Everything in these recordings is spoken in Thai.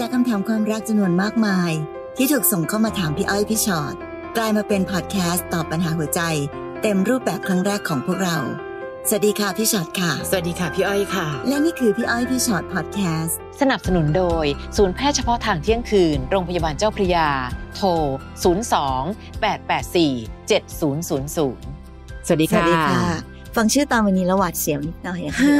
จากคำถามความรักจำนวนมากมาย ที่ถูกส่งเข้ามาถามพี่อ้อยพี่ชอ็อตกลายมาเป็นพอดแคสต์ตอบปัญหาหัวใจ เต็มรูปแบบครั้งแรกของพวกเรา สวัสดีค่ะพี่ชอ็อตค่ะ สวัสดีค่ะ พี่อ้อยค่ะ และนี่คือพี่อ้อยพี่ชอ็อตพอดแคสต์สนับสนุนโดย ศูนย์แพทย์เฉพาะทางเที่ยงคืนโรงพยาบาลเจ้าพระยา โทร02 884 7000 สวัสดีค่ะฟังชื่อตามวันนี้ละหวาดเสียวนิดหน่อยค่ะ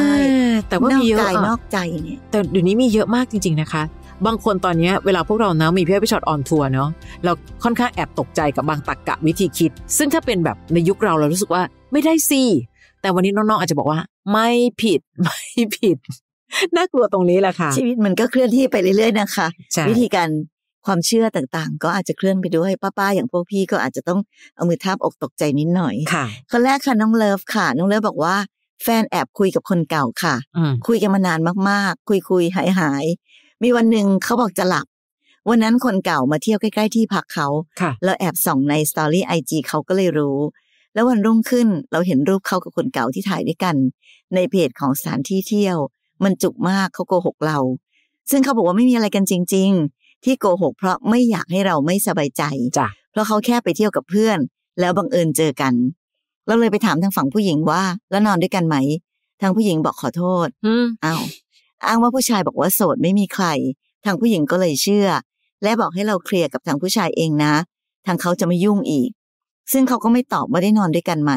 แต่ว่ามีเยอะนอกใจเนี่ยแต่เดี๋ยวนี้มีเยอะมากจริง ๆนะคะบางคนตอนนี้เวลาพวกเรานะมีพี่อนพี่ชอตออนทัวร์เนาะเราค่อนข้างแอบตกใจกับบางตรกกะวิธีคิด ซึ่งถ้าเป็นแบบในยุคเราเรารู้สึกว่าไม่ได้สิแต่วันนี้น้องๆ อาจจะบอกว่า ไม่ผิด ไม่ผิด น่ากลัวตรงนี้แหละค่ะ ชีวิตมันก็เคลื่อนที่ไปเรื่อยๆนะคะวิธีการความเชื่อต่างๆ ก็อาจจะเคลื่อนไปด้วยป้าๆอย่างพวกพี่ก็อาจจะต้องเอามือทาบอกตกใจนิดหน่อยค่ะคนแรกค่ะน้องเลิฟค่ะน้องเลิฟบอกว่าแฟนแอบคุยกับคนเก่าค่ะคุยกันมานานมากๆคุยคุยหายหายมีวันหนึ่งเขาบอกจะหลับ วันนั้นคนเก่ามาเที่ยวใกล้ๆที่พักเขาเราแอบส่องในสตอรี่ไอจีเขาก็เลยรู้ แล้ววันรุ่งขึ้นเราเห็นรูปเขากับคนเก่าที่ถ่ายด้วยกัน ในเพจของสถานที่เที่ยว มันจุกมากเขาโกหกเรา ซึ่งเขาบอกว่าไม่มีอะไรกันจริงๆ ที่โกหกเพราะไม่อยากให้เราไม่สบายใจ เพราะเขาแค่ไปเที่ยวกับเพื่อน แล้วบังเอิญเจอกันเราเลยไปถามทางฝั่งผู้หญิงว่า แล้วนอนด้วยกันไหม ทางผู้หญิงบอกขอโทษอ้าวอ้างว่าผู้ชายบอกว่าโสดไม่มีใครทางผู้หญิงก็เลยเชื่อ และบอกให้เราเคลียร์กับทางผู้ชายเองนะ ทางเขาจะไม่ยุ่งอีก ซึ่งเขาก็ไม่ตอบว่าได้นอนด้วยกันไหม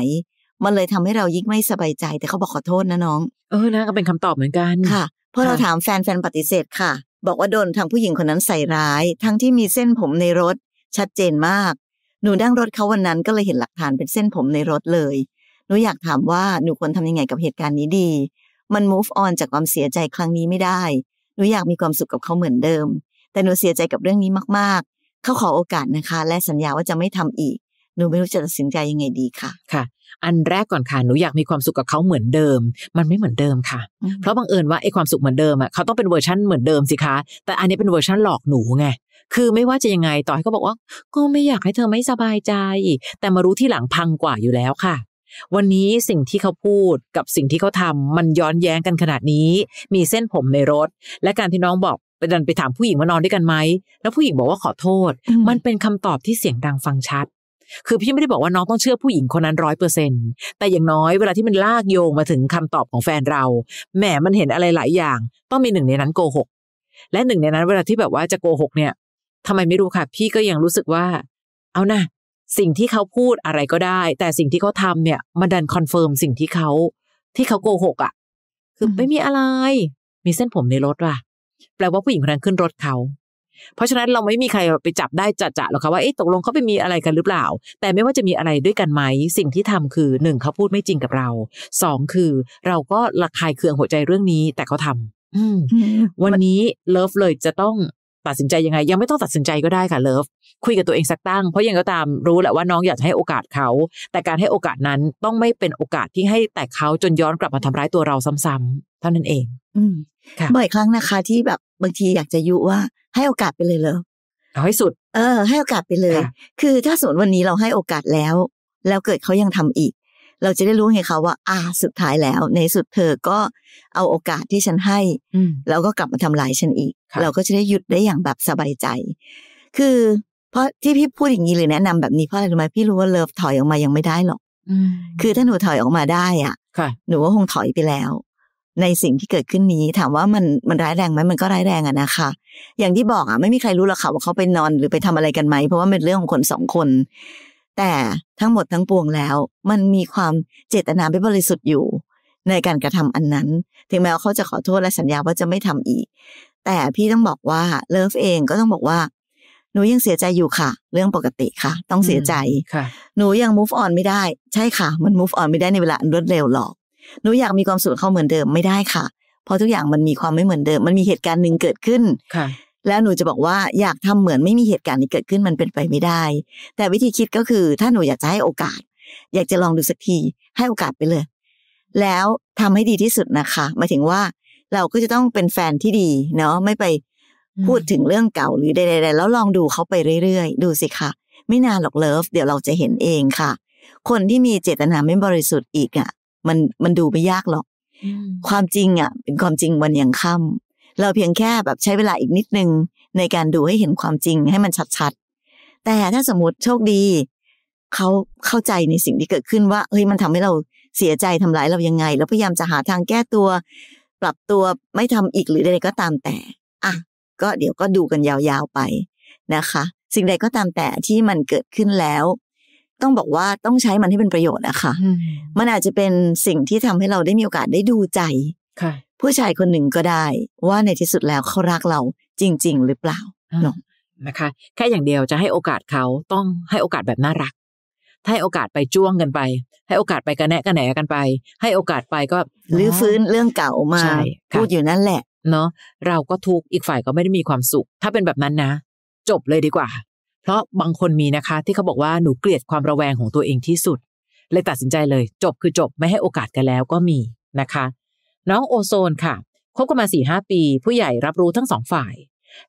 มันเลยทำให้เรายิ่งไม่สบายใจ แต่เขาบอกขอโทษนะน้อง เออนะก็เป็นคำตอบเหมือนกันค่ะพอเราถามแฟนแฟนปฏิเสธค่ะ บอกว่าโดนทางผู้หญิงคนนั้นใส่ร้าย ทั้งที่มีเส้นผมในรถ ชัดเจนมาก หนูดั้งรถเขาวันนั้นก็เลยเห็นหลักฐานเป็นเส้นผมในรถเลย หนูอยากถามว่า หนูควรทำยังไงกับเหตุการณ์นี้ดีมัน move on จากความเสียใจครั้งนี้ไม่ได้ หนูอยากมีความสุขกับเขาเหมือนเดิม แต่หนูเสียใจกับเรื่องนี้มากๆเขาขอโอกาสนะคะ และสัญญาว่าจะไม่ทำอีก หนูไม่รู้จะตัดสินใจยังไงดีค่ะค่ะ อันแรกก่อนค่ะ หนูอยากมีความสุขกับเขาเหมือนเดิม มันไม่เหมือนเดิมค่ะ เพราะบังเอิญว่าไอ้ความสุขเหมือนเดิมอ่ะ เขาต้องเป็นเวอร์ชันเหมือนเดิมสิคะ แต่อันนี้เป็นเวอร์ชันหลอกหนูไง คือไม่ว่าจะยังไงต่อให้เขาบอกว่า ก็ไม่อยากให้เธอไม่สบายใจแต่มารู้ที่หลังพังกว่าอยู่แล้วค่ะวันนี้สิ่งที่เขาพูดกับสิ่งที่เขาทำมันย้อนแย้งกันขนาดนี้ มีเส้นผมในรถและการที่น้องบอก ไปดันไปถามผู้หญิงว่านอนด้วยกันไหมแล้วผู้หญิงบอกว่าขอโทษ มันเป็นคำตอบที่เสียงดังฟังชัด คือพี่ไม่ได้บอกว่าน้องต้องเชื่อผู้หญิงคนนั้นร้อยเปอร์เซ็นแต่อย่างน้อยเวลาที่มันลากโยงมาถึงคำตอบของแฟนเราแหมมันเห็นอะไรหลายอย่าง ต้องมีหนึ่งในนั้นโกหก และหนึ่งในนั้นเวลาที่แบบว่าจะโกหกเนี่ย ทำไมไม่รู้ค่ะพี่ก็ยังรู้สึกว่า เอานะสิ่งที่เขาพูดอะไรก็ได้ แต่สิ่งที่เขาทาเนี่ย มันดันคอนเฟิร์มสิ่งที่เขา ที่เขาโกหกอะ่ะคือไม่มีอะไร มีเส้นผมในรถว่ะแปลว่าผู้หญิงคนนั้นขึ้นรถเขา เพราะฉะนั้นเราไม่มีใครไปจับได้จัดจะหรอกค่ะว่าเอ๊ะตกลงเขาไปมีอะไรกันหรือเปล่า แต่ไม่ว่าจะมีอะไรด้วยกันไหม สิ่งที่ทำคือหนึ่งเขาพูดไม่จริงกับเราสองคือ เราก็ระคายเคืองหัวใจเรื่องนี้ แต่เขาทาอืมวันนี้เลิฟเลยจะต้องตัดสินใจยังไงยังไม่ต้องตัดสินใจก็ได้ค่ะเลิฟ คุยกับตัวเองสักตั้ง เพราะยังก็ตามรู้แหละว่าน้องอยากให้โอกาสเขา แต่การให้โอกาสนั้นต้องไม่เป็นโอกาสที่ให้แต่เขาจนย้อนกลับมาทำร้ายตัวเราซ้ำๆ เท่านั้นเอง อืมบ่อยครั้งนะคะ ที่แบบบางทีอยากจะยุว่า ให้โอกาสไปเลยเลิฟเอาให้สุด เออ ให้โอกาสไปเลย คือถ้าสมมติวันนี้เราให้โอกาสแล้ว แล้วเกิดเขายังทำอีกเราจะได้รู้ไงคะว่า อ่า สุดท้ายแล้ว ในสุดเธอก็เอาโอกาสที่ฉันให้แล้วก็กลับมาทำลายฉันอีกเราก็จะได้หยุดได้อย่างแบบสบายใจคือ เพราะที่พี่พูดอย่างนี้หรือแนะ นำแบบนี้เพราะอะไรรู้ไหมพี่รู้ว่าเลิฟถอยออกมายังไม่ได้หรอกคือถ้าหนูถอยออกมาได้อ่ะหนูก็คงถอยไปแล้ว ในสิ่งที่เกิดขึ้นนี้ ถามว่ามันมันร้ายแรงไหมมันก็ร้ายแรงอะนะคะอย่างที่บอกอ่ะไม่มีใครรู้หรอกค่ะว่าเขาไปนอนหรือไปทำอะไรกันไหมเพราะว่าเป็นเรื่องของคนสองคนแต่ทั้งหมดทั้งปวงแล้ว มันมีความเจตนาไม่บริสุทธิ์อยู่ ในการกระทำอันนั้น ถึงแม้ว่าเขาจะขอโทษ และสัญญาว่าจะไม่ทำอีก แต่พี่ต้องบอกว่าเลิฟเองก็ต้องบอกว่า หนูยังเสียใจอยู่ค่ะ เรื่องปกติค่ะ ต้องเสียใจค่ะ หนูยัง move on ไม่ได้ใช่ค่ะ มัน move on ไม่ได้ในเวลารวดเร็วหรอกหนูอยากมีความสุขเข้าเหมือนเดิมไม่ได้ค่ะเพราะทุกอย่างมันมีความไม่เหมือนเดิม มันมีเหตุการณ์หนึ่งเกิดขึ้นค่ะแล้วหนูจะบอกว่าอยากทำเหมือนไม่มีเหตุการณ์นี้เกิดขึ้นมันเป็นไปไม่ได้ แต่วิธีคิดก็คือถ้าหนูอยากจะให้โอกาส อยากจะลองดูสักทีให้โอกาสไปเลย แล้วทำให้ดีที่สุดนะคะหมายถึงว่าเราก็จะต้องเป็นแฟนที่ดีเนาะไม่ไปพูดถึงเรื่องเก่า หรือใดๆแล้วลองดูเขาไปเรื่อย ๆ ดูสิคะไม่นานหรอกเลิฟ เดี๋ยวเราจะเห็นเองค่ะ คนที่มีเจตนาไม่บริสุทธิ์อีกอะ่ะ มันมันดูไม่ยากหรอก ความจริงอะ่ะเป็นความจริงวันยังค่เราเพียงแค่แบบใช้เวลาอีกนิดนึงในการดูให้เห็นความจริง ให้มันชัด ๆ แต่ถ้าสมมติโชคดีเขาเข้าใจในสิ่งที่เกิดขึ้นว่าเฮ้ยมันทำให้เราเสียใจทำร้ายเรายังไง แล้วพยายามจะหาทางแก้ตัว ปรับตัวไม่ทำอีกหรือใดรก็ตามแต่ อ่ะ ก็เดี๋ยวก็ดูกันยาวๆไปนะคะ สิ่งใดก็ตามแต่ที่มันเกิดขึ้นแล้ว ต้องบอกว่าต้องใช้มันให้เป็นประโยชน์นะคะมันอาจจะเป็นสิ่งที่ทำให้เราได้มีโอกาสได้ดูใจผู้ชายคนหนึ่งก็ได้ ว่าในที่สุดแล้วเขารักเราจริงๆ หรือเปล่าเนาะนะคะ แค่อย่างเดียวจะให้โอกาสเขาต้องให้โอกาสแบบน่ารักถ้าให้โอกาสไปจ้วงกันไป ให้โอกาสไปกระแนะกระแหนกันไป ให้โอกาสไปก็ลื้อฟื้นเรื่องเก่ามา พูดอยู่นั่นแหละ เนาะเราก็ทุกอีกฝ่ายก็ไม่ได้มีความสุข ถ้าเป็นแบบนั้นนะ จบเลยดีกว่า เพราะบางคนมีนะคะ ที่เขาบอกว่าหนูเกลียดความระแวงของตัวเองที่สุด เลยตัดสินใจเลย จบคือจบไม่ให้โอกาสกันแล้วก็มีนะคะน้องโอโซนค่ะคบกันมาสี่ห้าปี ผู้ใหญ่รับรู้ทั้งสองฝ่าย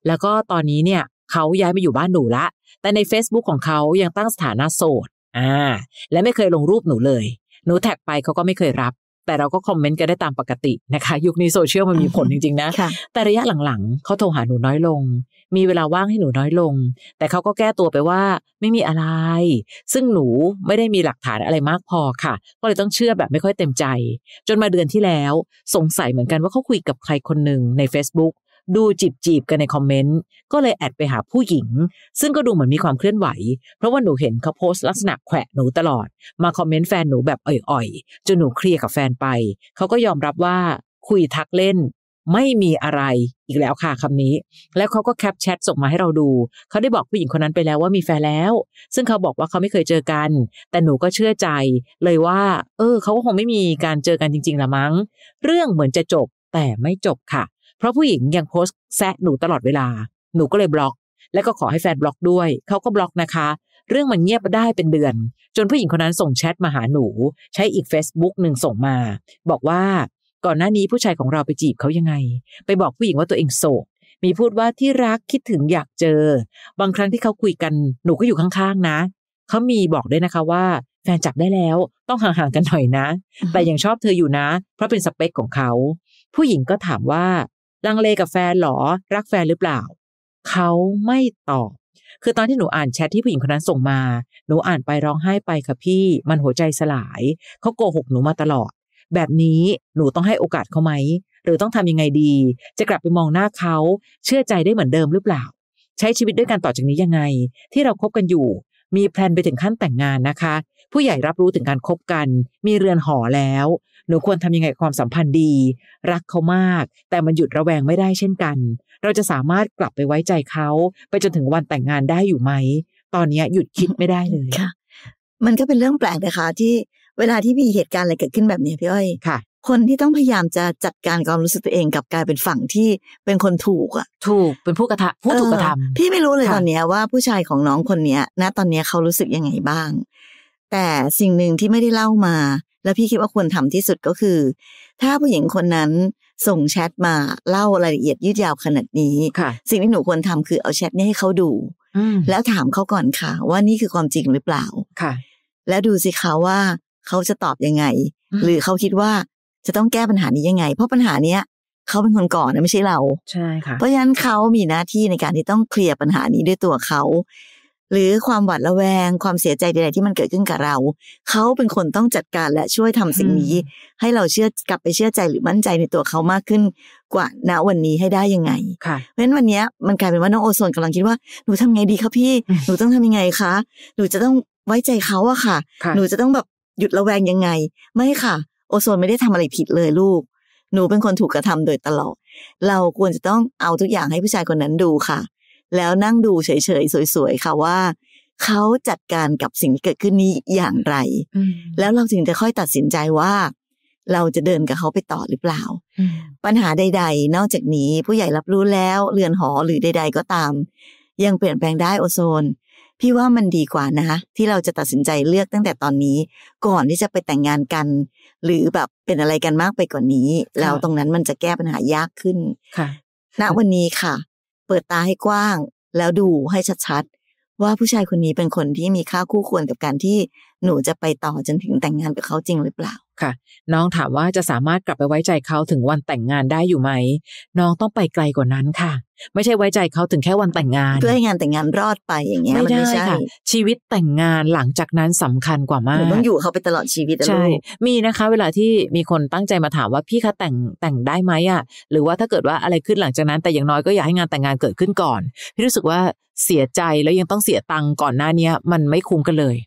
แล้วก็ตอนนี้เนี่ย เขาย้ายมาอยู่บ้านหนูละ แต่ใน Facebook ของเขายังตั้งสถานะโสดอ่า และไม่เคยลงรูปหนูเลย หนูแท็กไปเขาก็ไม่เคยรับแต่เราก็คอมเมนต์กันได้ตามปกตินะคะ ยุคนี้โซเชียลมันมีผลจริงๆนะแต่ระยะหลังๆเขาโทรหาหนูน้อยลง มีเวลาว่างให้หนูน้อยลง แต่เขาก็แก้ตัวไปว่าไม่มีอะไร ซึ่งหนูไม่ได้มีหลักฐานอะไรมากพอค่ะ ก็เลยต้องเชื่อแบบไม่ค่อยเต็มใจ จนมาเดือนที่แล้วสงสัยเหมือนกันว่าเขาคุยกับใครคนหนึ่งใน Facebook ดูจีบจีบกันในคอมเมนต์ ก็เลยแอดไปหาผู้หญิง ซึ่งก็ดูเหมือนมีความเคลื่อนไหว เพราะว่าหนูเห็นเขาโพสต์ลักษณะแขวะหนูตลอด มาคอมเมนต์แฟนหนูแบบอ่อยๆ จนหนูเคลียร์กับแฟนไป เขาก็ยอมรับว่าคุยทักเล่นไม่มีอะไร อีกแล้วค่ะคำนี้ แล้วเขาก็แคปแชทส่งมาให้เราดู เขาได้บอกผู้หญิงคนนั้นไปแล้วว่ามีแฟนแล้ว ซึ่งเขาบอกว่าเขาไม่เคยเจอกัน แต่หนูก็เชื่อใจ เลยว่า เออ เขาก็คงไม่มีการเจอกันจริงๆละมั้ง เรื่องเหมือนจะจบ แต่ไม่จบค่ะพราะผู้หญิงยังโพสต์ แซะหนูตลอดเวลา หนูก็เลยบล็อก แล้วก็ขอให้แฟนบล็อกด้วย เขาก็บล็อกนะคะ เรื่องมันเงียบได้เป็นเดือน จนผู้หญิงคนนั้นส่งแชทมาหาหนู ใช้อีก Facebook หนึ่งส่งมาบอกว่าก่อนหน้านี้ผู้ชายของเราไปจีบเขายังไง ไปบอกผู้หญิงว่าตัวเองโสดมีพูดว่าที่รักคิดถึงอยากเจอ บางครั้งที่เขาคุยกันหนูก็อยู่ข้างๆ นะเขามีบอกด้วยนะคะว่า แฟนจับได้แล้วต้องห่างๆกันหน่อยนะ แต่ยังชอบเธออยู่นะ เพราะเป็นสเปคของเขาผู้หญิงก็ถามว่าลังเลกับแฟนหรอ รักแฟนหรือเปล่าเขาไม่ตอบคือตอนที่หนูอ่านแชทที่ผู้หญิงคนนั้นส่งมา หนูอ่านไปร้องไห้ไปค่ะพี่ มันหัวใจสลาย เขาโกหกหนูมาตลอด แบบนี้หนูต้องให้โอกาสเขาไหม หรือต้องทำยังไงดี จะกลับไปมองหน้าเขา เชื่อใจได้เหมือนเดิมหรือเปล่า ใช้ชีวิตด้วยกันต่อจากนี้ยังไง ที่เราครบกันอยู่ มีแพลนไปถึงขั้นแต่งงานนะคะผู้ใหญ่รับรู้ถึงการคบกัน มีเรือนหอแล้ว หนูควรทำยังไงความสัมพันธ์ดี รักเขามาก แต่มันหยุดระแวงไม่ได้เช่นกัน เราจะสามารถกลับไปไว้ใจเขา ไปจนถึงวันแต่งงานได้อยู่ไหม ตอนนี้หยุดคิดไม่ได้เลยค่ะ มันก็เป็นเรื่องแปลกนะคะ ที่เวลาที่มีเหตุการณ์อะไรเกิดขึ้นแบบนี้พี่อ้อยค่ะ คนที่ต้องพยายามจะจัดการความรู้สึกตัวเองกับกลายเป็นฝั่งที่เป็นคนถูกอ่ะถูกเป็นผู้กระทำผู้ถูกกระทำพี่ไม่รู้เลยตอนเนี้ยว่าผู้ชายของน้องคนเนี้ยณ ตอนเนี้ยเขารู้สึกยังไงบ้างแต่สิ่งหนึ่งที่ไม่ได้เล่ามา และพี่คิดว่าควรทำที่สุดก็คือ ถ้าผู้หญิงคนนั้นส่งแชทมาเล่ารายละเอียดยืดยาวขนาดนี้สิ่งที่หนูควรทำคือเอาแชทนี้ให้เขาดูแล้วถามเขาก่อนค่ะ ว่านี่คือความจริงหรือเปล่าค่ะ แล้วดูสิเขาว่าเขาจะตอบยังไง หรือเขาคิดว่าจะต้องแก้ปัญหานี้ยังไง เพราะปัญหาเนี้ย เขาเป็นคนก่อนนะไม่ใช่เราใช่ค่ะเพราะฉะนั้นเขามีหน้าที่ในการที่ต้องเคลียร์ปัญหานี้ด้วยตัวเขาหรือความหวาดระแวงความเสียใจใด ๆ ที่มันเกิดขึ้นกับเรา เขาเป็นคนต้องจัดการและช่วยทำสิ่งนี้ ให้เราเชื่อกลับไปเชื่อใจหรือมั่นใจในตัวเขามากขึ้นกว่าณวันนี้ให้ได้ยังไงเพราะฉะนั้นวันนี้มันกลายเป็นว่าน้องโอโซนกำลังคิดว่าหนูทำไงดีคะพี่หนูต้องทำยังไงคะ หนูจะต้องไว้ใจเขาอะค่ะ หนูจะต้องแบบหยุดระแวงยังไง ไม่ค่ะ โอโซนไม่ได้ทำอะไรผิดเลยลูกหนูเป็นคนถูกกระทำโดยตลอดเราควรจะต้องเอาทุกอย่างให้ผู้ชายคนนั้นดูค่ะแล้วนั่งดูเฉยๆสวย ๆ ค่ะว่า เขาจัดการกับสิ่งที่เกิดขึ้นนี้อย่างไร แล้วเราถึงจะค่อยตัดสินใจว่า เราจะเดินกับเขาไปต่อหรือเปล่า ปัญหาใด ๆ นอกจากนี้ ผู้ใหญ่รับรู้แล้วเรือนหอหรือใด ๆ ก็ตาม ยังเปลี่ยนแปลงได้ โอโซน พี่ว่ามันดีกว่านะะที่เราจะตัดสินใจเลือกตั้งแต่ตอนนี้ ก่อนที่จะไปแต่งงานกัน หรือแบบเป็นอะไรกันมากไปกว่านี้แล้วตรงนั้นมันจะแก้ปัญหายากขึ้นณวันนี้ค่ะเปิดตาให้กว้าง แล้วดูให้ชัดๆ ว่าผู้ชายคนนี้เป็นคนที่มีค่าคู่ควรกับการที่หนูจะไปต่อจนถึงแต่งงานกับเขาจริงหรือเปล่าค่ะ น้องถามว่าจะสามารถกลับไปไว้ใจเขาถึงวันแต่งงานได้อยู่ไหม น้องต้องไปไกลกว่านั้นค่ะ ไม่ใช่ไว้ใจเขาถึงแค่วันแต่งงาน เพื่อให้งานแต่งงานรอดไปอย่างเงี้ยไม่ได้ค่ะชีวิตแต่งงานหลังจากนั้นสำคัญกว่ามากต้องอยู่เขาไปตลอดชีวิตใช่มีนะคะ เวลาที่มีคนตั้งใจมาถามว่าพี่คะแต่งแต่งได้ไหมอ่ะหรือว่าถ้าเกิดว่าอะไรขึ้นหลังจากนั้น แต่อย่างน้อยก็อยากให้งานแต่งงานเกิดขึ้นก่อนพี่รู้สึกว่าเสียใจแล้วยังต้องเสียตังค์ก่อนหน้านี้มันไม่คุ้มกันเลย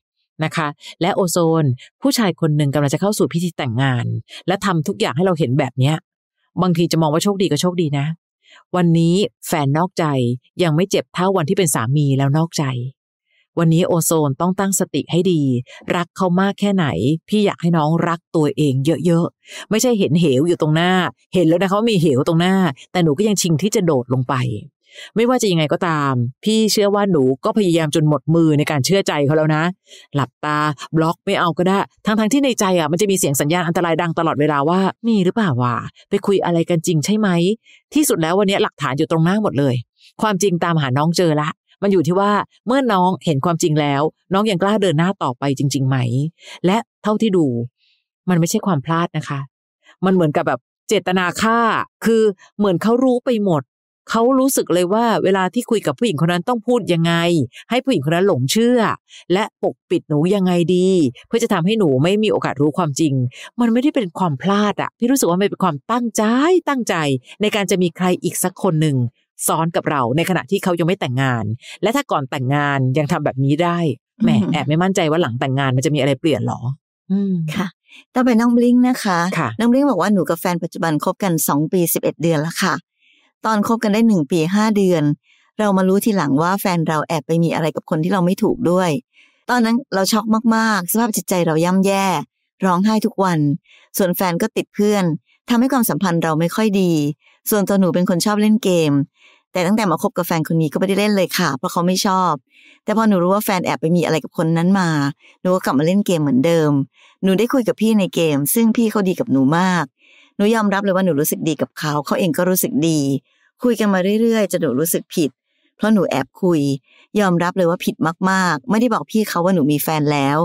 นะคะและโอโซนผู้ชายคนหนึ่งกำลังจะเข้าสู่พิธีแต่งงาน และทำทุกอย่างให้เราเห็นแบบเนี้ยบางทีจะมองว่าโชคดีก็โชคดีนะ วันนี้แฟนนอกใจยังไม่เจ็บเท่าวันที่เป็นสามีแล้วนอกใจ วันนี้โอโซนต้องตั้งสติให้ดี รักเขามากแค่ไหน พี่อยากให้น้องรักตัวเองเยอะๆไม่ใช่เห็นเหวอยู่ตรงหน้า เห็นแล้วนะเขามีเหวตรงหน้า แต่หนูก็ยังชิงที่จะโดดลงไปไม่ว่าจะยังไงก็ตาม พี่เชื่อว่าหนูก็พยายามจนหมดมือในการเชื่อใจเขาแล้วนะ หลับตา บล็อกไม่เอาก็ได้ทั้งทงที่ในใจอ่ะมันจะมีเสียงสัญญาณอันตรายดังตลอดเวลาว่ามีหรือเปล่าวะไปคุยอะไรกันจริงใช่ไหมที่สุดแล้ววันนี้หลักฐานอยู่ตรงหน้าหมดเลย ความจริงตามหาน้องเจอละมันอยู่ที่ว่าเมื่อน้องเห็นความจริงแล้ว น้องยังกล้าเดินหน้าต่อไปจริงๆไหมและเท่าที่ดู มันไม่ใช่ความพลาดนะคะ มันเหมือนกับแบบเจตนาฆ่าคือเหมือนเขารู้ไปหมดเขารู้สึกเลยว่าเวลาที่คุยกับผู้หญิงคนนั้นต้องพูดยังไง ให้ผู้หญิงคนนั้นหลงเชื่อ และปกปิดหนูยังไงดี เพื่อจะทำให้หนูไม่มีโอกาสรู้ความจริง มันไม่ได้เป็นความพลาดอะพี่รู้สึกว่ามันเป็นความตั้งใจตั้งใจ ในการจะมีใครอีกสักคนหนึ่งซ้อนกับเราในขณะที่เขายังไม่แต่งงาน และถ้าก่อนแต่งงานยังทำแบบนี้ได้แหมแอบไม่มั่นใจว่าหลังแต่งงาน มันจะมีอะไรเปลี่ยนหรอ อืมค่ะต้อไปน้องบลิงนะคะน้องบลิงบอกว่าหนูกับแฟนปัจจุบันคบกันสองปีสิบเอ็ดเดือนแล้วค่ะตอนคบกันได้หนึ่งปีห้าเดือน เรามารู้ทีหลังว่าแฟนเราแอบไปมีอะไรกับคนที่เราไม่ถูกด้วย ตอนนั้นเราช็อกมากๆสภาพจิตใจเราย่ำแย่ ร้องไห้ทุกวัน ส่วนแฟนก็ติดเพื่อน ทำให้ความสัมพันธ์เราไม่ค่อยดี ส่วนตัวหนูเป็นคนชอบเล่นเกม แต่ตั้งแต่มาคบกับแฟนคนนี้ก็ไม่ได้เล่นเลยค่ะเพราะเขาไม่ชอบ แต่พอหนูรู้ว่าแฟนแอบไปมีอะไรกับคนนั้นมาหนูก็กลับมาเล่นเกมเหมือนเดิม หนูได้คุยกับพี่ในเกมซึ่งพี่เขาดีกับหนูมากหนูยอมรับเลยว่าหนูรู้สึกดีกับเขาเขาเองก็รู้สึกดี คุยกันมาเรื่อยๆจนหนูรู้สึกผิด เพราะหนูแอบคุย ยอมรับเลยว่าผิดมาก ๆ ไม่ได้บอกพี่เขาว่าหนูมีแฟนแล้ว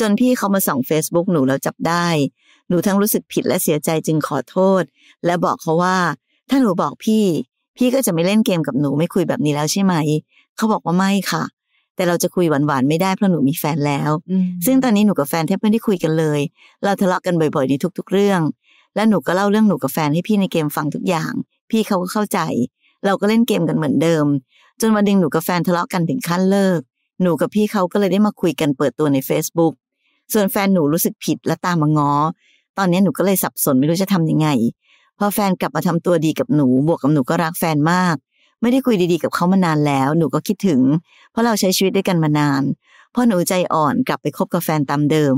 จนพี่เขามาส่อง Facebook หนูแล้วจับได้ หนูทั้งรู้สึกผิดและเสียใจจึงขอโทษ และบอกเขาว่า ถ้าหนูบอกพี่ พี่ก็จะไม่เล่นเกมกับหนูไม่คุยแบบนี้แล้วใช่ไหม เขาบอกว่าไม่ค่ะ แต่เราจะคุยหวานๆไม่ได้เพราะหนูมีแฟนแล้ว ซึ่งตอนนี้หนูกับแฟนแทบไม่ได้คุยกันเลย เราทะเลาะกันบ่อยๆในทุกๆเรื่องแล้วหนูก็เล่าเรื่องหนูกับแฟนให้พี่ในเกมฟังทุกอย่าง พี่เขาก็เข้าใจ เราก็เล่นเกมกันเหมือนเดิม จนวันดึงหนูกับแฟนทะเลาะกันถึงขั้นเลิก หนูกับพี่เขาก็เลยได้มาคุยกันเปิดตัวใน Facebook ส่วนแฟนหนูรู้สึกผิดและตามมาง้อตอนนี้หนูก็เลยสับสนไม่รู้จะทํำยังไง พอแฟนกลับมาทำตัวดีกับหนูบวกกับหนูก็รักแฟนมาก ไม่ได้คุยดีๆกับเขามานานแล้ว หนูก็คิดถึง เพราะเราใช้ชีวิตด้วยกันมานานพอหนูใจอ่อนกลับไปคบกับแฟนตามเดิม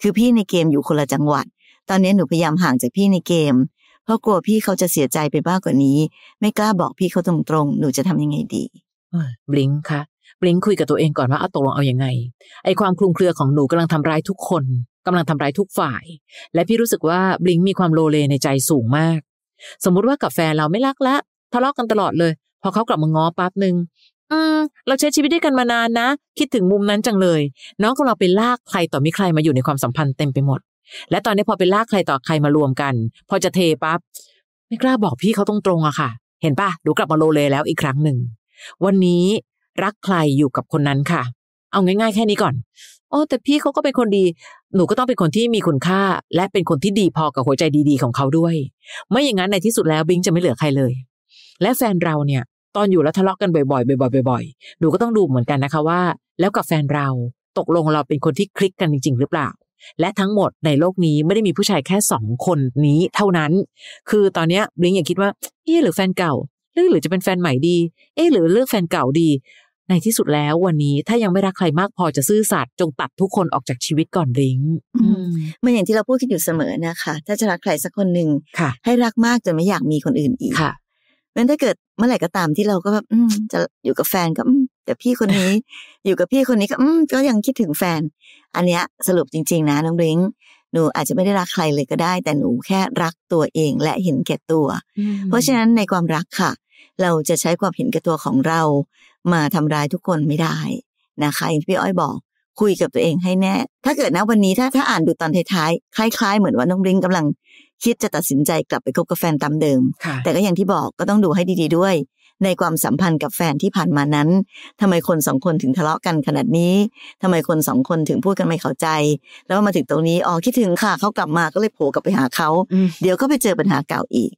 คือพี่ในเกมอยู่คนละจังหวัดตอนนี้หนูพยายามห่างจากพี่ในเกม เพราะกลัวพี่เขาจะเสียใจไปมากกว่านี้ ไม่กล้าบอกพี่เขาตรงๆหนูจะทำยังไงดีบลิงค่ะบลิงคุยกับตัวเองก่อนว่าเอาตกลงเอาอยัางไงไอความคลุมเครือของหนูกำลังทำร้ายทุกคน กำลังทำร้ายทุกฝ่าย และพี่รู้สึกว่าบลิงมีความโลเลในใจสูงมาก สมมุติว่ากับแฟนเราไม่รักละทะเลาะกกันตลอดเลยพอเขากลับมาง้อปั๊บหนึ่งอืมเราใช้ชีวิตด้วยกันมานานนะ คิดถึงมุมนั้นจังเลยน้องกำลังไปลากใครต่อมีใครมาอยู่ในความสัมพันธ์เต็มไปหมดและตอนนี้พอไปลากใครต่อใครมารวมกัน พอจะเทปับ๊บไม่กล้าบอกพี่เขาตรงๆอะค่ะ เห็นปะดูกลับมาโลเลแล้วอีกครั้งหนึ่งวันนี้รักใครอยู่กับคนนั้นค่ะ เอาง่าย ๆ แค่นี้ก่อนโอ้แต่พี่เขาก็เป็นคนดี หนูก็ต้องเป็นคนที่มีคุณค่า และเป็นคนที่ดีพอกับหัวใจดี ๆของเขาด้วยไม่อย่างนั้นในที่สุดแล้วบิงจะไม่เหลือใครเลย และแฟนเราเนี่ย ตอนอยู่แล้วทะเลาะกกันบ่อยๆ บ่อยๆบ่อยๆหนูก็ต้องดูเหมือนกันนะคะว่า แล้วกับแฟนเราตกลงเราเป็นคนที่คลิกกันจริงๆหรือเปล่าและทั้งหมดในโลกนี้ไม่ได้มีผู้ชายแค่สองคนนี้เท่านั้น คือตอนนี้บลิงอย่าคิดว่า เอ๊หรือแฟนเก่าหรือหรือจะเป็นแฟนใหม่ดี เอ๊หรือเลือกแฟนเก่าดี ในที่สุดแล้ววันนี้ถ้ายังไม่รักใครมากพอจะซื่อสัตย์จงตัดทุกคนออกจากชีวิตก่อนลิงมันอย่างที่เราพูดกันอยู่เสมอนะคะ ถ้าจะรักใครสักคนหนึ่งให้รักมากจนไม่อยากมีคนอื่นอีกค่ะงั้นถ้าเกิดเมื่อไหร่ก็ตามที่เราก็แบบจะอยู่กับแฟนก็แต่พี่คนนี้อยู่กับพี่คนนี้ก็อืมก็ยังคิดถึงแฟน อันเนี้ยสรุปจริง ๆนะน้องบลิงหนูอาจจะไม่ได้รักใครเลยก็ได้ แต่หนูแค่รักตัวเองและเห็นแก่ตัว เพราะฉะนั้นในความรักค่ะ เราจะใช้ความเห็นแก่ตัวของเรามาทำร้ายทุกคนไม่ได้นะคะอย่างที่พี่อ้อยบอกคุยกับตัวเองให้แน่ถ้าเกิดนะวันนี้ถ้าถ้าอ่านดูตอนท้ายๆคล้ายๆเหมือนว่าน้องริิงกำลังคิดจะตัดสินใจกลับไปคบกับแฟนตามเดิม แต่ก็อย่างที่บอกก็ต้องดูให้ดี ๆด้วยในความสัมพันธ์กับแฟนที่ผ่านมานั้น ทำไมคนสองคนถึงทะเลาะกัน ขนาดนี้ ทำไมคนสองคนถึงพูดกันไม่เข้าใจ แล้วมาถึงตรงนี้อ๋อคิดถึงค่ะเขากลับมาก็เลยโผล่กลับไปหาเขา เดี๋ยวก็ไปเจอปัญหาเก่าอีก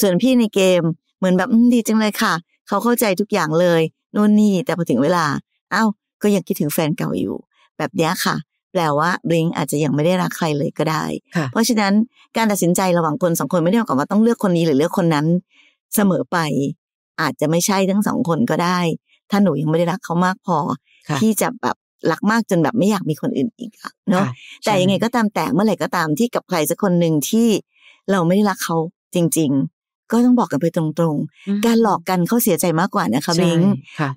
ส่วนพี่ในเกมเหมือนแบบดีจังเลยค่ะ เขาเข้าใจทุกอย่างเลยนู่นนี่แต่พอถึงเวลา เอา้าก็ยังคิดถึงแฟนเก่าอยู่ แบบนี้ค่ะ แปลว่าบลิงอาจจะยังไม่ได้รักใครเลยก็ได้ เพราะฉะนั้น การตัดสินใจระหว่างคนสองคนไม่ได้หมายความว่าต้องเลือกคนนี้หรือเลือกคนนั้น เสมอไปอาจจะไม่ใช่ทั้งสองคนก็ได้ ถ้าหนูยังไม่ได้รักเขามากพอที่จะแบบรักมากจนแบบไม่อยากมีคนอื่นอีกอะเนาะ แต่ยังไงก็ตามแต่เมื่อไหร่ก็ตามที่กับใครสักคนหนึ่งที่เราไม่ได้รักเขาจริง ๆ ก็ต้องบอกกันไปตรงๆ การหลอกกันเขาเสียใจมากกว่านะคะบิง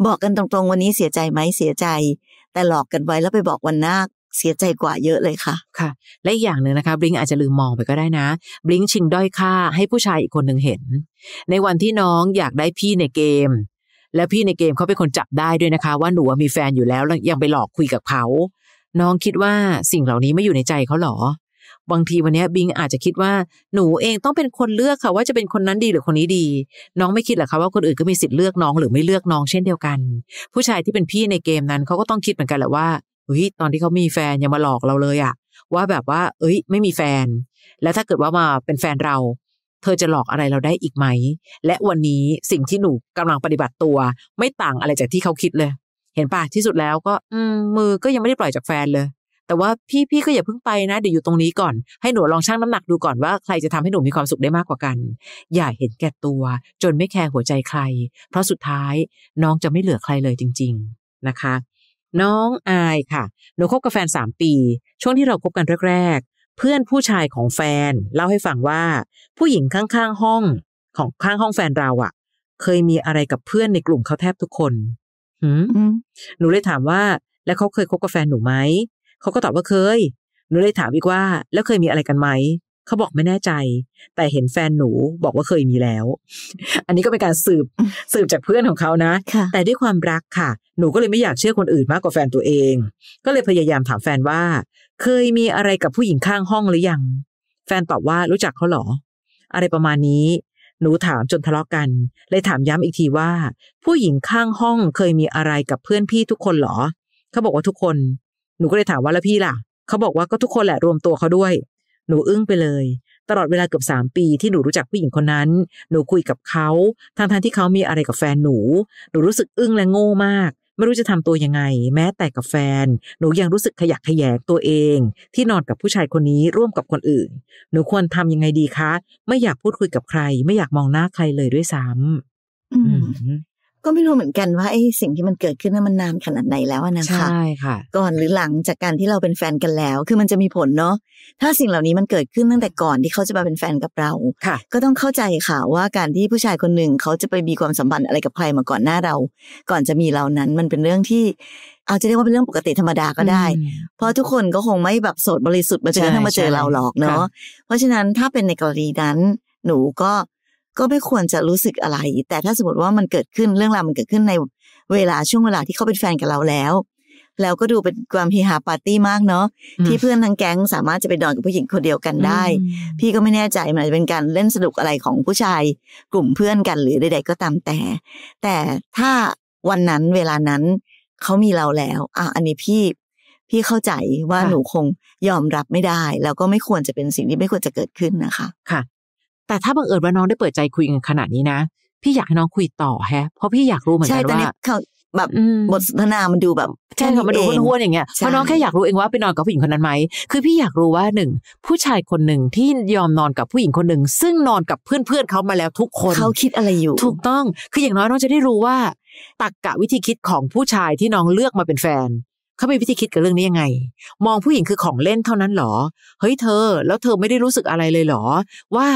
บอกกันตรงๆ วันนี้เสียใจไหมเสียใจ แต่หลอกกันไว้แล้วไปบอกวันหน้าเสียใจกว่าเยอะเลยค่ะ ค่ะ และอีกอย่างหนึ่งนะคะบลิงอาจจะลืมมองไปก็ได้นะบลิงชิงด้อยค่า ให้ผู้ชายอีกคนหนึ่งเห็น ในวันที่น้องอยากได้พี่ในเกม แล้วพี่ในเกมเขาเป็นคนจับได้ด้วยนะคะ ว่าหนูมีแฟนอยู่แล้วยังไปหลอกคุยกับเขาน้องคิดว่าสิ่งเหล่านี้ไม่อยู่ในใจเขาหรอ บางทีวันนี้บิงอาจจะคิดว่าหนูเองต้องเป็นคนเลือกค่ะ ว่าจะเป็นคนนั้นดีหรือคนนี้ดี น้องไม่คิดหรอคะว่าคนอื่นก็มีสิทธิ์เลือกน้องหรือไม่เลือกน้องเช่นเดียวกัน ผู้ชายที่เป็นพี่ในเกมนั้นเขาก็ต้องคิดเหมือนกันแหละว่าเฮ้ยตอนที่เขามีแฟนยังมาหลอกเราเลยอะว่าแบบว่า เอ้ยไม่มีแฟน แล้วถ้าเกิดว่ามาเป็นแฟนเรา เธอจะหลอกอะไรเราได้อีกไหม และวันนี้สิ่งที่หนูกำลังปฏิบัติตัวไม่ต่างอะไรจากที่เขาคิดเลย เห็นปะที่สุดแล้วก็อืมือก็ยังไม่ได้ปล่อยจากแฟนเลย แต่ว่าพี่พี่ก็อย่าเพิ่งไปนะเดี๋ยวอยู่ตรงนี้ก่อน ให้หนูลองชั่งน้ำหนักดูก่อนว่าใครจะทำให้หนูมีความสุขได้มากกว่ากันอย่าเห็นแก่ตัว จนไม่แคร์หัวใจใคร เพราะสุดท้ายน้องจะไม่เหลือใครเลยจริง ๆ นะคะน้องอายค่ะ หนูคบกับแฟนสามปี ช่วงที่เราคบกันแรกๆ เพื่อนผู้ชายของแฟนเล่าให้ฟังว่า ผู้หญิงข้างๆห้อง ของข้างห้องแฟนเราอะ่ะ เคยมีอะไรกับเพื่อนในกลุ่มเขาแทบทุกคน หืมหนูเลยถามว่าแล้วเขาเคยคบกับแฟนหนูไหม เขาก็ตอบว่าเคย หนูเลยถามอีกว่า แล้วเคยมีอะไรกันไหมเขาบอกไม่แน่ใจ แต่เห็นแฟนหนูบอกว่าเคยมีแล้ว อันนี้ก็เป็นการสืบสืบจากเพื่อนของเขานะแต่ด้วยความรักค่ะ หนูก็เลยไม่อยากเชื่อคนอื่นมากกว่าแฟนตัวเอง ก็เลยพยายามถามแฟนว่า เคยมีอะไรกับผู้หญิงข้างห้องหรือยัง แฟนตอบว่ารู้จักเขาหรออะไรประมาณนี้ หนูถามจนทะเลาะกกันเลยถามย้ำอีกทีว่า ผู้หญิงข้างห้องเคยมีอะไรกับเพื่อนพี่ทุกคนหรอเขาบอกว่าทุกคน หนูก็เลยถามว่าแล้วพี่ล่ะเขาบอกว่าก็ทุกคนแหละรวมตัวเขาด้วยหนูอึ้งไปเลย ตลอดเวลาเกือบสามปี ที่หนูรู้จักผู้หญิงคนนั้น หนูคุยกับเขาทั้งทที่เขามีอะไรกับแฟนหนู หนูรู้สึกอึ้งและโง่มาก ไม่รู้จะทำตัวยังไง แม้แต่กับแฟน หนูยังรู้สึกขยักขยแยงตัวเอง ที่นอนกับผู้ชายคนนี้ร่วมกับคนอื่น หนูควรทำยังไงดีคะ ไม่อยากพูดคุยกับใคร ไม่อยากมองหน้าใครเลยด้วยซ้ำก็ไม่รู้เหมือนกันว่าไอ้สิ่งที่มันเกิดขึ้นนั้นมันนานขนาดไหนแล้วนะคะใช่ค่ะก่อนหรือหลังจากการที่เราเป็นแฟนกันแล้ว คือมันจะมีผลเนาะถ้าสิ่งเหล่านี้มันเกิดขึ้นตั้งแต่ก่อนที่เขาจะมาเป็นแฟนกับเราค่ะก็ต้องเข้าใจค่ะว่าการที่ผู้ชายคนหนึ่งเขาจะไปมีความสัมพันธ์อะไรกับใครมาก่อนหน้าเรา ก่อนจะมีเรานั้นมันเป็นเรื่องที่เอาจะเรียกว่าเป็นเรื่องปกติธรรมดาก็ได้ เพราะทุกคนก็คงไม่แบบโสดบริสุทธิ์มาจอกระทั้งมาเจอเราหรอกเนาะเพราะฉะนั้นถ้าเป็นในกรณีนั้นหนูก็ก็ไม่ควรจะรู้สึกอะไร แต่ถ้าสมมติว่ามันเกิดขึ้นเรื่องราวมันเกิดขึ้นในเวลาช่วงเวลาที่เขาเป็นแฟนกับเราแล้ว แล้วก็ดูเป็นความเฮฮาปาร์ตี้มากเนาะ ที่เพื่อนทั้งแก๊งสามารถจะไปนอนกับผู้หญิงคนเดียวกันได้ พี่ก็ไม่แน่ใจมันอาจะเป็นการเล่นสนุกอะไรของผู้ชาย กลุ่มเพื่อนกันหรือใดๆก็ตามแต่ แต่ถ้าวันนั้นเวลานั้นเขามีเราแล้ว อ่ะอันนี้พี่พี่เข้าใจว่าหนูคงยอมรับไม่ได้แล้วก็ไม่ควรจะเป็นสิ่งที่ไม่ควรจะเกิดขึ้นนะคะ ค่ะแต่ถ้าบังเอิญว่าน้องได้เปิดใจคุยกันขนาดนี้นะ พี่อยากให้น้องคุยต่อแฮะ เพราะพี่อยากรู้เหมือนกันว่าแบบบทสนทนามันดูแบบแค่มันดูห้วนๆอย่างเงี้ยเพราะน้องแค่อยากรู้เองว่าไปนอนกับผู้หญิงคนนั้นไหมคือพี่อยากรู้ว่าหนึ่งผู้ชายคนหนึ่งที่ยอมนอนกับผู้หญิงคนหนึ่งซึ่งนอนกับเพื่อนๆเขามาแล้วทุกคนเขาคิดอะไรอยู่ ถูกต้องคืออย่างน้อยน้องจะได้รู้ว่าตักกะวิธีคิดของผู้ชายที่น้องเลือกมาเป็นแฟน เขามีวิธีคิดกับเรื่องนี้ยังไง มองผู้หญิงคือของเล่นเท่านั้นหรอ เฮ้ยเธอ แล้วเธอไม่ได้รู้สึกอะไรเลยหรอ ว่า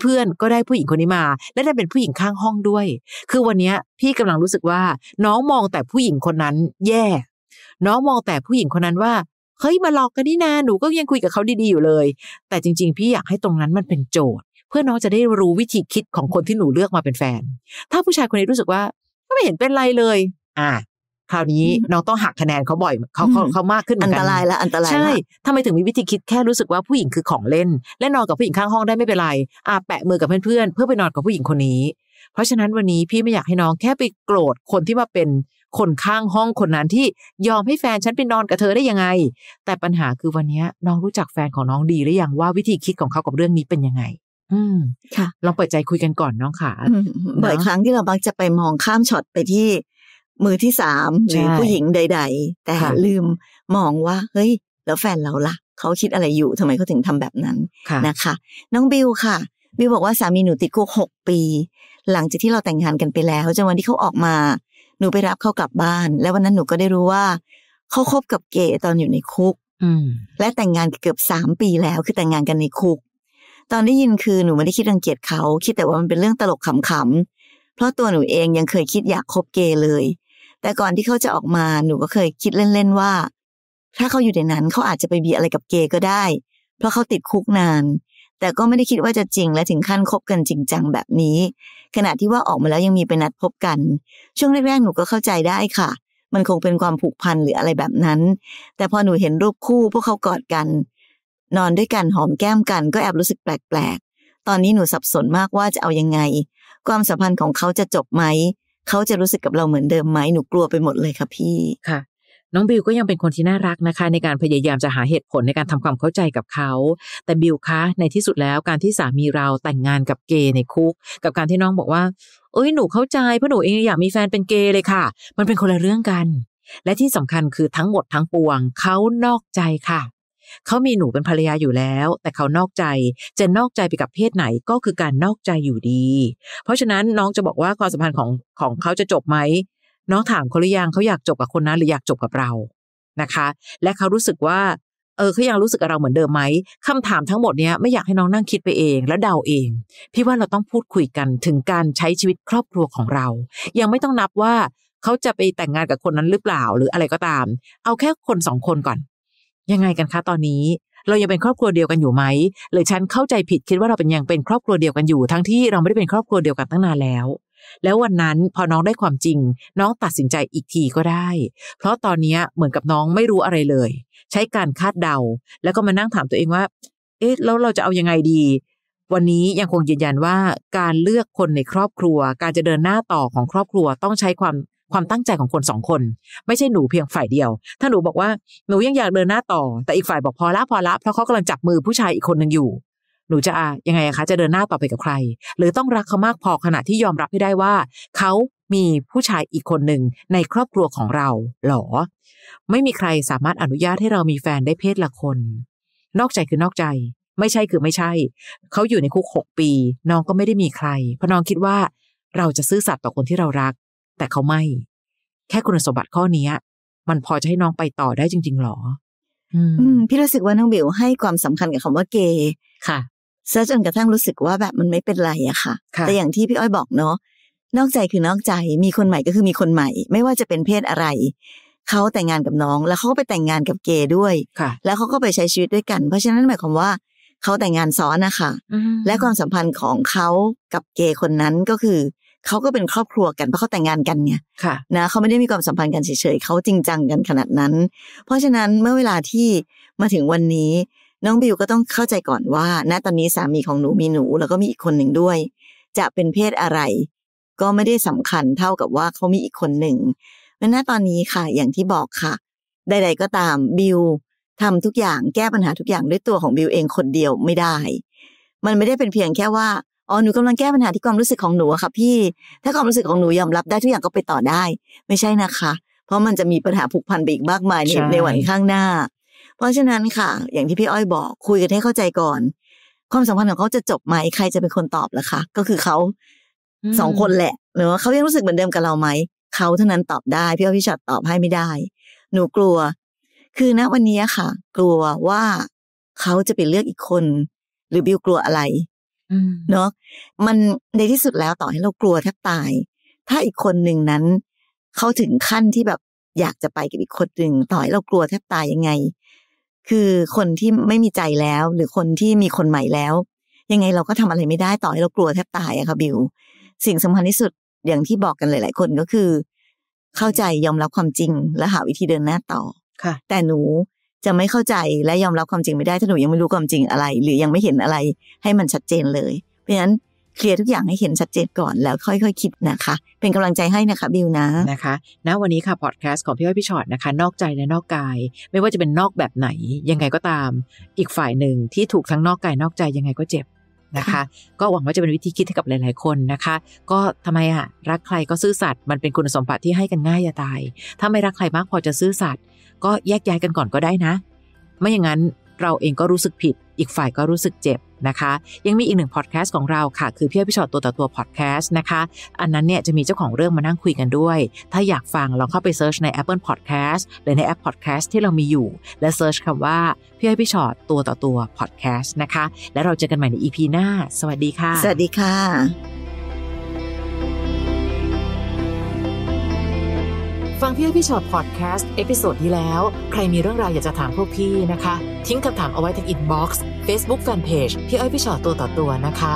เพื่อนๆ ก็ได้ผู้หญิงคนนี้มา และได้เป็นผู้หญิงข้างห้องด้วย คือวันนี้พี่กำลังรู้สึกว่าน้องมองแต่ผู้หญิงคนนั้นแย่ น้องมองแต่ผู้หญิงคนนั้นว่า เฮ้ยมาหลอกกันนี่นาหนูก็ยังคุยกับเขาดีๆอยู่เลย แต่จริง ๆ พี่อยากให้ตรงนั้นมันเป็นโจทย์ เพื่อน้องจะได้รู้วิธีคิดของคนที่หนูเลือกมาเป็นแฟน ถ้าผู้ชายคนนี้รู้สึกว่าไม่เห็นเป็นไรเลย อ่าคราวนี้น้องต้องหักคะแนนเขาบ่อยเขาเขาเขามากขึ้นอันตรายละอันตรายใช่ทำไมถึงมีวิธีคิดแค่รู้สึกว่าผู้หญิงคือของเล่น และนอนกับผู้หญิงข้างห้องได้ไม่เป็นไรอาแปะมือกับเพื่อนเพื่อไปนอนกับผู้หญิงคนนี้ เพราะฉะนั้นวันนี้พี่ไม่อยากให้น้องแค่ไปโกรธคนที่มาเป็นคนข้างห้องคนนั้นที่ยอมให้แฟนฉันไปนอนกับเธอได้ยังไง แต่ปัญหาคือวันนี้น้องรู้จักแฟนของน้องดีหรือยังว่าวิธีคิดของเขากับเรื่องนี้เป็นยังไงอืมค่ะลองเปิดใจคุยกันก่อนน้องค่ะบ่อยครั้งที่เราบังจะไปมองข้ามช็อตไปที่มือที่สามหรือผู้หญิงใด ๆ แต่ลืมมองว่า เฮ้ย แล้วแฟนเราล่ะ เขาคิดอะไรอยู่ทำไมเขาถึงทำแบบนั้นนะคะ น้องบิวค่ะบิวบอกว่าสามีหนูติดคุกหกปี หลังจากที่เราแต่งงานกันไปแล้วจนวันที่เขาออกมา หนูไปรับเขากลับบ้าน แล้ววันนั้นหนูก็ได้รู้ว่า เขาคบกับเกย์ตอนอยู่ในคุกและแต่งงานเกือบสามปีแล้ว คือแต่งงานกันในคุก ตอนได้ยินคือหนูไม่ได้คิดรังเกียจเขา คิดแต่ว่ามันเป็นเรื่องตลกขำๆเพราะตัวหนูเองยังเคยคิดอยากคบเกย์เลยแต่ก่อนที่เขาจะออกมาหนูก็เคยคิดเล่นๆว่า ถ้าเขาอยู่ในนั้นเขาอาจจะไปบีอะไรกับเกย์ก็ได้ เพราะเขาติดคุกนาน แต่ก็ไม่ได้คิดว่าจะจริงและถึงขั้นคบกันจริงจังแบบนี้ ขณะที่ว่าออกมาแล้วยังมีไปนัดพบกัน ช่วงแรกๆหนูก็เข้าใจได้ค่ะ มันคงเป็นความผูกพันหรืออะไรแบบนั้น แต่พอหนูเห็นรูปคู่ พวกเขากอดกัน นอนด้วยกันหอมแก้มกัน ก็แอบรู้สึกแปลกๆตอนนี้หนูสับสนมากว่าจะเอายังไง ความสัมพันธ์ของเขาจะจบไหมเขาจะรู้สึกกับเราเหมือนเดิมไหมหนูกลัวไปหมดเลยค่ะพี่ค่ะ น้องบิวก็ยังเป็นคนที่น่ารักนะคะ ในการพยายามจะหาเหตุผลในการทำความเข้าใจกับเขา แต่บิวคะ ในที่สุดแล้วการที่สามีเราแต่งงานกับเกย์ในคุก กับการที่น้องบอกว่าเอ้ยหนูเข้าใจเพราะหนูเองอยากมีแฟนเป็นเกย์เลยค่ะ มันเป็นคนละเรื่องกัน และที่สำคัญคือทั้งหมดทั้งปวงเขานอกใจค่ะเขา มี หนู เป็น ภรรยา อยู่แล้ว แต่ เขา นอกใจ จะ นอกใจ ไป กับ เพศ ไหน ก็คือ การ นอกใจ อยู่ดี เพราะ ฉะนั้น น้อง จะ บอกว่า ความสัมพันธ์ ของ ของเขา จะ จบไหม น้อง ถามเขาหรือยังเขา อยาก จบ กับ คน นั้น หรือ อยาก จบ กับ เรา นะคะ และ เขา รู้สึกว่า เออเขายัง รู้สึกกับเรา เหมือน เดิมไหมคำถาม ทั้งหมด เนี้ยไม่ อยาก ให้ น้อง นั่ง คิด ไปเอง แล้วเดาเอง พี่ ว่า เรา ต้อง พูดคุย กัน ถึง การ ใช้ ชีวิต ครอบครัว ของเรา ยัง ไม่ ต้อง นับ ว่า เขา จะ ไป แต่งงานกับคนนั้นหรือเปล่า หรืออะไรก็ตาม เอาแค่คนสองคนก่อนยังไงกันคะตอนนี้ เรายังเป็นครอบครัวเดียวกันอยู่ไหมหรือฉันเข้าใจผิดคิดว่าเราเป็นยังเป็นครอบครัวเดียวกันอยู่ทั้งที่เราไม่ได้เป็นครอบครัวเดียวกันตั้งนานแล้ว แล้ววันนั้นพอน้องได้ความจริง น้องตัดสินใจอีกทีก็ได้ เพราะตอนนี้เหมือนกับน้องไม่รู้อะไรเลย ใช้การคาดเดาแล้วก็มานั่งถามตัวเองว่า เอ๊ะแล้วเราจะเอายังไงดี วันนี้ยังคงยืนยันว่า การเลือกคนในครอบครัว การจะเดินหน้าต่อของครอบครัวต้องใช้ความความตั้งใจของคนสองคน ไม่ใช่หนูเพียงฝ่ายเดียว ถ้าหนูบอกว่าหนูยังอยากเดินหน้าต่อแต่อีกฝ่ายบอกพอละพอละเพราะเขากำลังจับมือผู้ชายอีกคนหนึ่งอยู่ หนูจะอายังไงคะจะเดินหน้าต่อไปกับใคร หรือต้องรักเขามากพอขณะที่ยอมรับให้ได้ว่าเขามีผู้ชายอีกคนหนึ่งในครอบครัวของเราหรอไม่มีใครสามารถอนุญาตให้เรามีแฟนได้เพศละคน นอกใจคือนอกใจ ไม่ใช่คือไม่ใช่เขาอยู่ในคุกหกปีน้องก็ไม่ได้มีใครเพราะน้องคิดว่า เราจะซื่อสัตย์ต่อคนที่เรารักแต่เขาไม่แค่คุณสมบัติข้อนี้มันพอจะให้น้องไปต่อได้จริง ๆหรออืมพี่รู้สึกว่าน้องบิวให้ความสำคัญกับคำว่าเกย์ค่ะซะจนกระทั่งรู้สึกว่าแบบมันไม่เป็นไรอะค่ะ แต่อย่างที่พี่อ้อยบอกเนาะนอกใจคือนอกใจมีคนใหม่ก็คือมีคนใหม่ ไม่ว่าจะเป็นเพศอะไรเขาแต่งงานกับน้องแล้วเขาก็ไปแต่งงานกับเกย์ด้วยแล้วเขาก็ไปใช้ชีวิตด้วยกันเพราะฉะนั้นหมายความว่าเขาแต่งงานซ้อนนะคะและความสัมพันธ์ของเขากับเกย์คนนั้นก็คือเขาก็เป็นครอบครัวกันเพราะเขาแต่งงานกันไงนะเขาไม่ได้มีความสัมพันธ์กันเฉยๆเขาจริงจังกันขนาดนั้น เพราะฉะนั้นเมื่อเวลาที่มาถึงวันนี้ น้องบิวก็ต้องเข้าใจก่อนว่า ณตอนนี้สามีของหนูมีหนู แล้วก็มีอีกคนหนึ่งด้วย จะเป็นเพศอะไร ก็ไม่ได้สำคัญเท่ากับว่าเขามีอีกคนหนึ่งเพราะณตอนนี้ค่ะ อย่างที่บอกค่ะ ใดๆก็ตามบิวทำทุกอย่างแก้ปัญหาทุกอย่างด้วยตัวของบิวเองคนเดียวไม่ได้ มันไม่ได้เป็นเพียงแค่ว่าอ๋อหนูกำลังแก้ปัญหาที่ความรู้สึกของหนูอะค่ะ พี่ ถ้าความรู้สึกของหนูยอมรับได้ทุกอย่างก็ไปต่อได้ ไม่ใช่นะคะ เพราะมันจะมีปัญหาผูกพันไปอีกมากมายในในวันข้างหน้า เพราะฉะนั้นค่ะ อย่างที่พี่อ้อยบอก คุยกันให้เข้าใจก่อน ความสัมพันธ์ของเขาจะจบไหมใครจะเป็นคนตอบล่ะคะก็คือเขาสองคนแหละหรือว่าเขายังรู้สึกเหมือนเดิมกับเราไหมเขาเท่านั้นตอบได้พี่อ้อยพี่ชัดตอบให้ไม่ได้ หนูกลัว คือณวันนี้ค่ะ กลัวว่าเขาจะไปเลือกอีกคน หรือบิวกลัวอะไรเนาะมันในที่สุดแล้วต่อให้เรากลัวแทบตาย ถ้าอีกคนหนึ่งนั้น เขาถึงขั้นที่แบบอยากจะไปกับอีกคนหนึ่งต่อให้เรากลัวแทบตายยังไง คือคนที่ไม่มีใจแล้ว หรือคนที่มีคนใหม่แล้ว ยังไงเราก็ทำอะไรไม่ได้ต่อให้เรากลัวแทบตายอะค่ะบิว สิ่งสำคัญที่สุดอย่างที่บอกกันหลาย ๆ คนก็คือ เข้าใจยอมรับความจริง และหาวิธีเดินหน้าต่อค่ะ แต่หนูจะไม่เข้าใจและยอมรับความจริงไม่ได้ถ้าหนูยังไม่รู้ความจริงอะไร หรือยังไม่เห็นอะไรให้มันชัดเจนเลย เพราะฉะนั้นเคลียร์ทุกอย่างให้เห็นชัดเจนก่อนแล้วค่อย ๆคคิดนะคะ เป็นกำลังใจให้นะคะบิวนะนะคะณวันนี้ค่ะพอดแคสต์ของพี่อ้อยพี่ชอตนะคะ นอกใจและนอกกาย ไม่ว่าจะเป็นนอกแบบไหน ยังไงก็ตาม อีกฝ่ายหนึ่งที่ถูกทั้งนอกกายนอกใจยังไงก็เจ็บนะคะ ก็หวังว่าจะเป็นวิธีคิดให้กับหลายๆคนนะคะ ก็ทำไมอะรักใครก็ซื่อสัตย์มันเป็นคุณสมบัติที่ให้กันง่ายจะตาย ถ้าไม่รักใครมากพอจะซื่อสัตย์ก็แยกย้ายกันก่อนก็ได้นะ ไม่อย่างนั้นเราเองก็รู้สึกผิด อีกฝ่ายก็รู้สึกเจ็บนะคะ ยังมีอีกหนึ่งพอดแคสต์ของเราค่ะ คือพี่อ้อยพี่ชอตตัวต่อตัวพอดแคสต์นะคะ อันนั้นเนี่ยจะมีเจ้าของเรื่องมานั่งคุยกันด้วย ถ้าอยากฟังลองเข้าไปเซิร์ชใน Apple Podcast หรือในแอปพอดแคสต์ที่เรามีอยู่ และเซิร์ชคำว่าพี่อ้อยพี่ชอตตัวต่อตัวพอดแคสต์นะคะแล้วเราเจอกันใหม่ในอีพีหน้าสวัสดีค่ะ สวัสดีค่ะฟังพี่อ้อยพี่ชอตพอดแคสต์ เอพิโซดที่แล้ว ใครมีเรื่องราวอยากจะถามพวกพี่นะคะ ทิ้งคำถามเอาไว้ที่อินบ็อกซ์เฟซบุ๊กแฟนเพจพี่อ้อยพี่ชอตตัวต่อตัวนะคะ